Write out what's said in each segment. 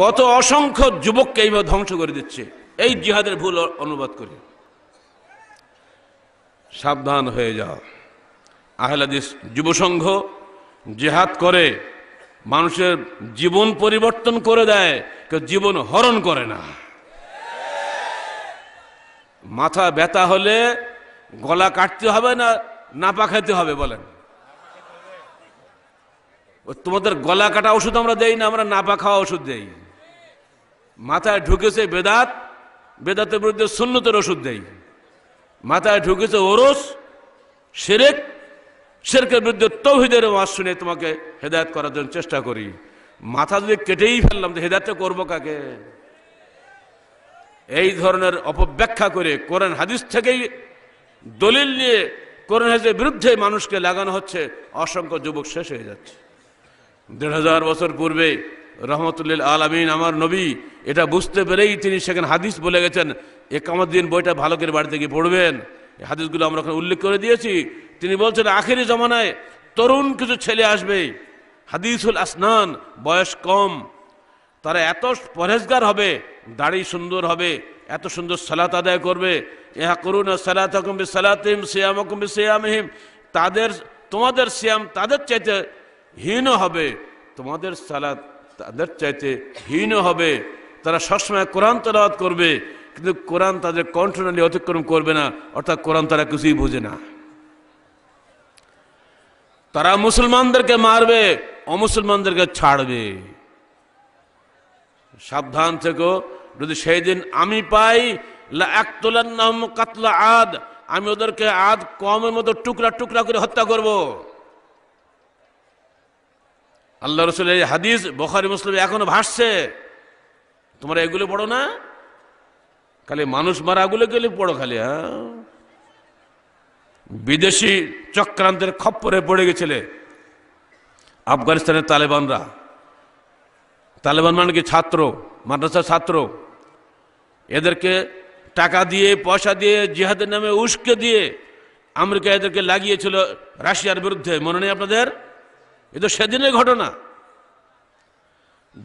কত অসংখ্য যুবককে এইভাবে ধ্বংস করে দিচ্ছে এই জিহাদের ভুল অনুবাদ করি সাবধান হয়ে যাও আহলাদিস সংঘ জেহাদ করে মানুষের জীবন পরিবর্তন করে দেয় কেউ জীবন হরণ করে না মাথা ব্যথা হলে গলা কাটতে হবে না না পাখাইতে হবে বলেন তোমাদের গলা কাটা ওষুধ আমরা দেই না আমরা না পাখাওয়া ওষুধ দেই মাথায় ঢুকেছে বেদাত বেদাতের বিরুদ্ধে সুন্নতের ওষুধ দেয় মাথায় ঢুকেছে ওরস সেরেক সেরকের বিরুদ্ধে তৌহিদের ওয়াজ শুনে তোমাকে হেদায়ত করার জন্য চেষ্টা করি মাথা যদি কেটেই ফেললাম তো হেদায়তটা করবো কাকে এই ধরনের অপব্যাখ্যা করে কোরআন হাদিস থেকেই দলিল নিয়ে কোরআন হাদিসের বিরুদ্ধে মানুষকে লাগানো হচ্ছে অসংখ্য যুবক শেষ হয়ে যাচ্ছে দেড় হাজার বছর পূর্বে রহমতুল্লিল আলমিন আমার নবী এটা বুঝতে পেরেই তিনি সেখানে হাদিস বলে গেছেন একামত দিন বইটা ভালো করে বাড়িতে গিয়ে পড়বেন হাদিসগুলো আমরা ওখানে উল্লেখ করে দিয়েছি তিনি বলছেন আখেরি জমানায় তরুণ কিছু ছেলে আসবে হাদিসুল আসনান বয়স কম তারা এত পরেজগার হবে দাড়ি সুন্দর হবে এত সুন্দর সালাত আদায় করবে ইহা করুন সালাত হকুম্বি সালাতিম সিয়াম হকুম্বি সিয়ামহিম তাদের তোমাদের শ্যাম তাদের চাইতে হীন হবে তোমাদের সালাত তাদের চাইতে হীন হবে তারা সবসময় কোরআন তলাওয়াত করবে কিন্তু কোরআন তাদের কণ্ঠনালী অতিক্রম করবে না অর্থাৎ কোরআন তারা কিছুই বোঝে না তারা মুসলমানদেরকে মারবে অমুসলমানদেরকে ছাড়বে সাবধান থেকো যদি সেই দিন আমি পাই কাতলা আদ আমি ওদেরকে আদ কমের মতো টুকরা টুকরা করে হত্যা করব আল্লাহ রসুল এই হাদিস বখারি মুসলিম এখনো ভাসছে তোমরা এগুলো পড়ো না খালি মানুষ মারা মারাগুলো গেলে পড়ো খালি হ্যাঁ বিদেশি চক্রান্তের খপ্পরে পড়ে গেছিলে আফগানিস্তানের তালেবানরা তালেবান মানে কি ছাত্র মাদ্রাসার ছাত্র এদেরকে টাকা দিয়ে পয়সা দিয়ে জিহাদের নামে উস্কে দিয়ে আমেরিকা এদেরকে লাগিয়েছিল রাশিয়ার বিরুদ্ধে মনে নেই আপনাদের এ তো সেদিনের ঘটনা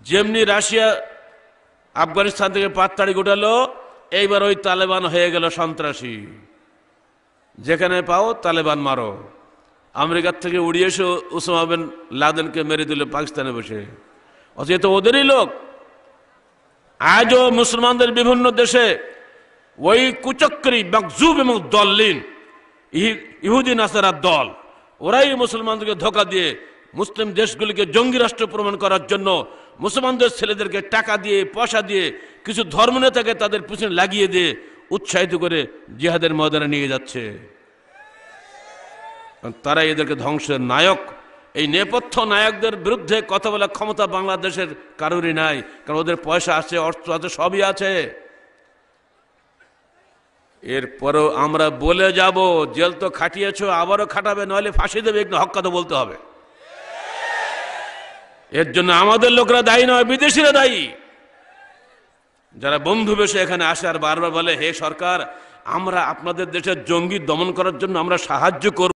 যেমনি রাশিয়া আফগানিস্তান থেকে পাত্তাড়ি গোটালো এইবার ওই তালেবান হয়ে গেল সন্ত্রাসী যেখানে পাও তালেবান মারো আমেরিকার থেকে উড়িয়ে এসে উসামা বিন লাদেনকে মেরে দিল পাকিস্তানে বসে অথচ ওদেরই লোক আজও মুসলমানদের বিভিন্ন দেশে ওই কুচক্রি মকজুব এবং দল্লিন ইহুদিন আসার দল ওরাই মুসলমানদেরকে ধোকা দিয়ে মুসলিম দেশগুলিকে জঙ্গি রাষ্ট্র প্রমাণ করার জন্য মুসলমানদের ছেলেদেরকে টাকা দিয়ে পয়সা দিয়ে কিছু ধর্ম নেতাকে তাদের পিছনে লাগিয়ে দিয়ে উৎসাহিত করে জিহাদের ময়দানে নিয়ে যাচ্ছে তারা এদেরকে ধ্বংসের নায়ক এই নেপথ্য নায়কদের বিরুদ্ধে কথা বলার ক্ষমতা বাংলাদেশের কারোরই নাই কারণ ওদের পয়সা আছে অর্থ আছে সবই আছে এরপরেও আমরা বলে যাব জেল তো খাটিয়েছ আবারও খাটাবে নইলে ফাঁসি দেবে একটু হক কথা বলতে হবে এর জন্য আমাদের লোকরা দায়ী নয় বিদেশিরা দায়ী যারা বন্ধু বেশে এখানে আসে আর বারবার বলে হে সরকার আমরা আপনাদের দেশের জঙ্গি দমন করার জন্য আমরা সাহায্য করব